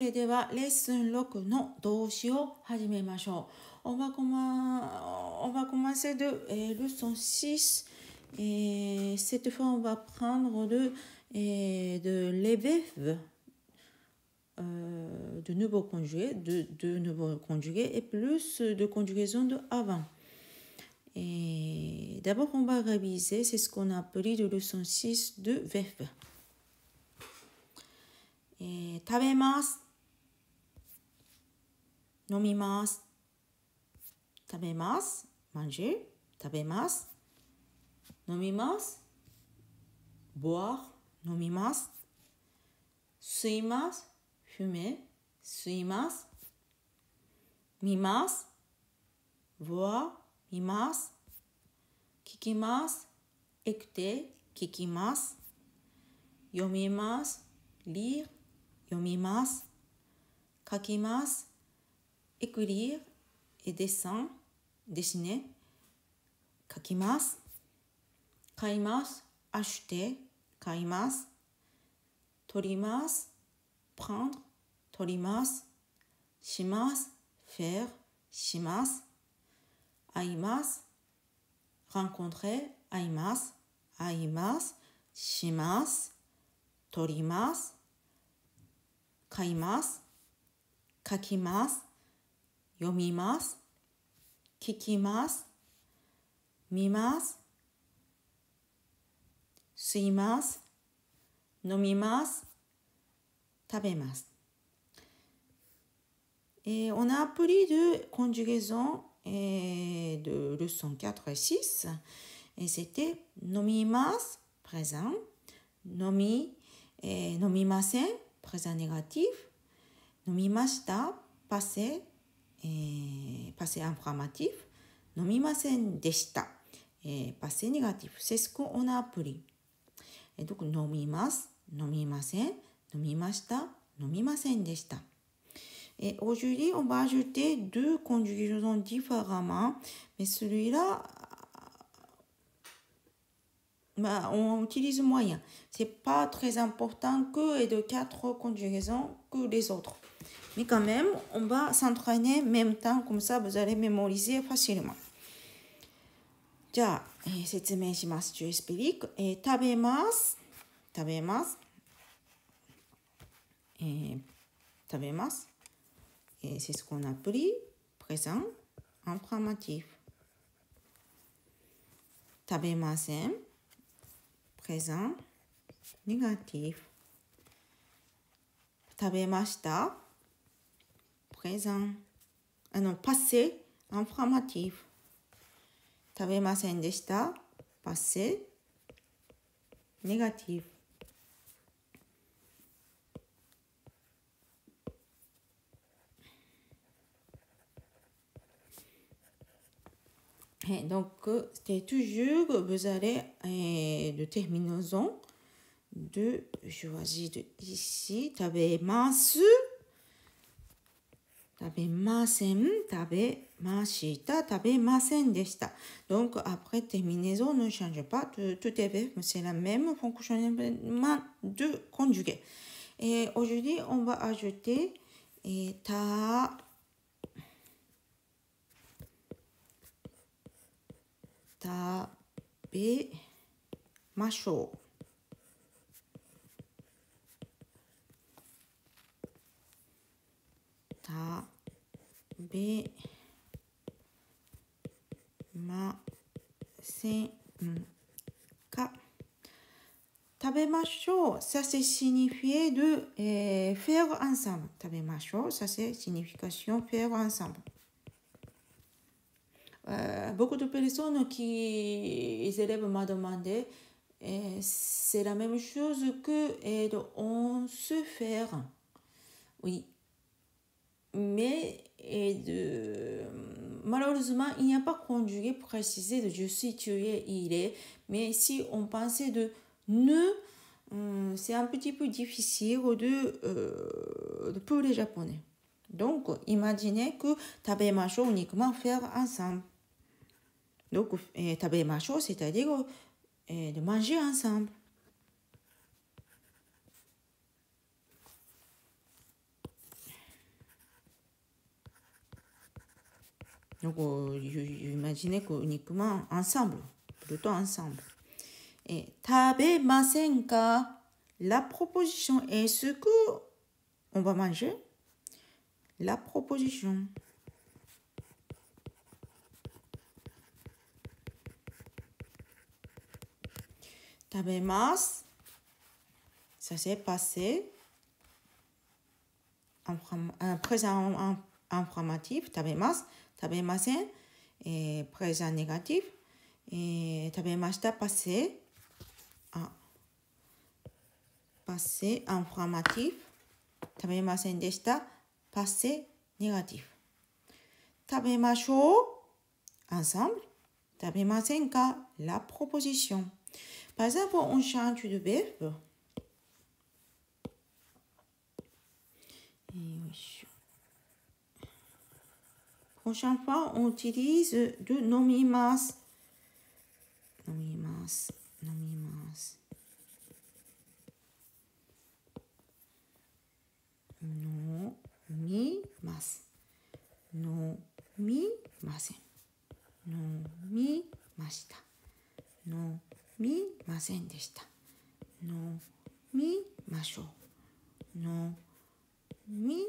6 on va commencer de leçon 6. Et cette fois, on va prendre euh, euh, de, de les de nouveaux conjugués, de, nouveaux conjugués et plus de conjugaison de avant. Et d'abord, on va réviser, c'est ce qu'on a appris de leçon 6 de verbes. えー、食べます飲みます。食べます。まんじゅう。食べます。飲みます。ボア。飲みます。吸います。ふめ。す吸います。見ます。ぼ o み見ます。聞きます。エクテ。聞きます。読みます。り。i 読みます。書きます。écrire et dessin, dessiner, Kakimas kaimas, acheter, kaimas, torimasu, prendre, torimasu, chimas faire, shimasu, aimas rencontrer, aimas aimas chimas torimas kaimas kakimasu, et on a appris de conjugaison et de leçon 4 et 6. Et c'était nomimas, présent, nomi, et nomimasen, présent négatif, nomimashita, passé, えー、passé informatif 飲みませんでした。えー、passé négatif c'est ce qu'on a appris。えー、donc 飲みます、飲みません、飲みました、飲みませんでした。Et aujourd'hui, on va ajouter deux conjugaisons différemment, mais celui-là, Bah, on utilise moyen. C'est pas très important que et de quatre conjugaisons que les autres. Mais quand même, on va s'entraîner même temps, comme ça vous allez mémoriser facilement. et C'est ce qu'on pris présent informatif. 食べません。présent négatif. mangé? présent. Ah non, passé informatif. Tabemasen mangé? passé négatif. Hein, donc, euh, c'était toujours, vous allez euh, de terminaison de, choisir de ici, t'avais masu, t'avais masen, t'avais mashita, t'avais masen Donc, après terminaison ne change pas, tout est verbe, c'est la même fonctionnement de conjugué. Et aujourd'hui, on va ajouter et ta 食べましょう。食べませんか食べましょう。Ça c'est signifié de、eh, faire ensemble. 食べましょう。Ça c'est signification faire ensemble. Euh, beaucoup de personnes qui, les m'ont demandé, c'est la même chose que on se faire. Oui. Mais malheureusement, il n'y a pas conjugué précisé de je suis, tu es, il est. Mais si on pensait de ne, hum, c'est un petit peu difficile de, euh, pour les Japonais. Donc, imaginez que Tabemashou uniquement faire ensemble. Donc, taber macho, c'est-à-dire euh, euh, de manger ensemble. Donc, qu'on euh, imaginez qu'uniquement ensemble, plutôt ensemble. Et taber masenka, la proposition est ce que on va manger. La proposition. ça s'est passé. Euh, présent informatif, TABEMAS, tabemasen, et présent négatif, et tabemashita, passé. Ah. Passé informatif, tabemasen deshita, passé négatif. Tabemashou, ensemble, TABEMASENKA, la proposition. Par exemple, on change de verbe. Prochaine fois, on utilise de nomimas. Nomimas, nomimas. Nomimas. Nomimas. Nomimashita. Non. ませんでした。飲みましょう。飲み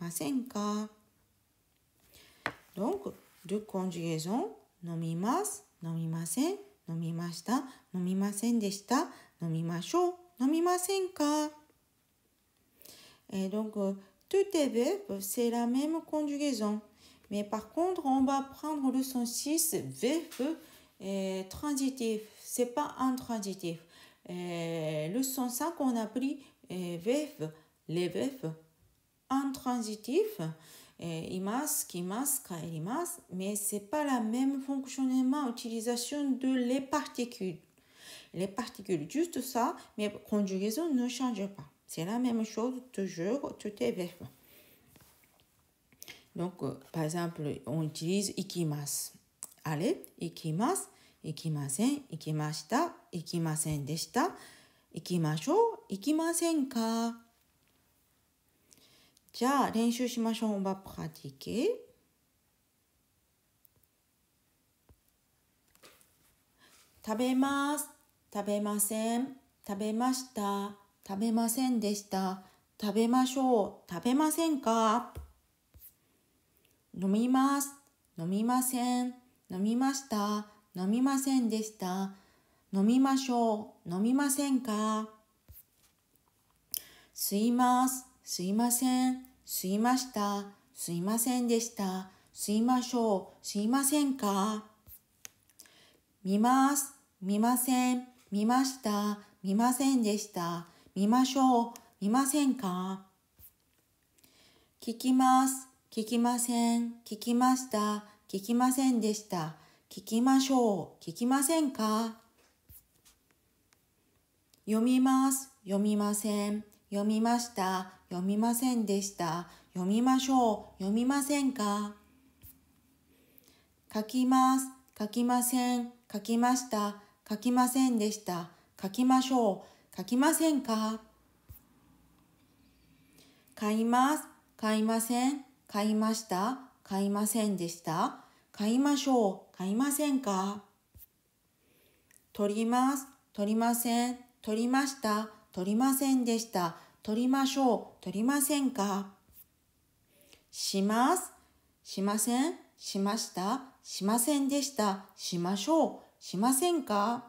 ませんか Donc, de conjugaison, nomimas, nomimasen, nomimashita, nomimasen deshita, nomimasho, nomimasen ka. Et donc, tout est verbes, c'est la même conjugaison. Mais par contre, on va prendre le sens 6, verbes transitif c'est pas intransitif. Euh, le le ça qu'on a pris euh, vef, les vef intransitifs, euh, imas, il masse mais c'est pas la même fonctionnement, utilisation de les particules. Les particules, juste ça, mais conjugaison ne change pas. C'est la même chose toujours, tout est vef. Donc, par exemple, on utilise ikimas. Allez, ikimas. 行きません、行きました、行きませんでした、行きましょう、行きませんか。じゃあ練習しましょう。On va pratiquer. 食べます、食べません、食べました、食べませんでした、食べましょう、食べませんか。飲みます、飲みません、飲みました、飲みませんでした飲みましょう飲みませんかすいますすいませんすいましたすいませんでしたすいましょうすいませんか見ます見ません見ました見ませんでした見ましょう見ませんか聞きます聞きません聞きました聞きませんでした聞きましょう、聞きませんか読みます、読みません、読みました、読みませんでした、読みましょう、読みませんか書きます、書きません、書きました、書きませんでした、書きましょう、書きませんか買います、買いません、買いました、買いませんでした、買いましょう、買いませんか取ります、取りません、取りました、取りませんでした、取りましょう、取りませんかします、しません、しました、しませんでした、しましょう、しませんか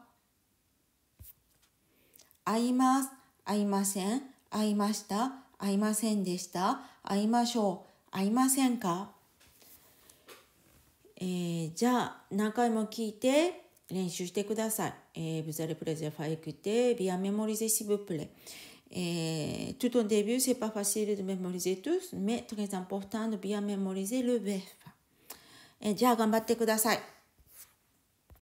会います、会いません、会いました、会いませんでした、会いましょう、会いませんかえー、じゃあ何回も聞いて練習してください。えー、ブザレプレゼファイクテ、ビアメモリゼシブプレ。えー、トゥトンデビューセパファシールドメモリゼトゥス、メトレザンポフタンドビアメモリゼルベファ。えじゃあ頑張ってください。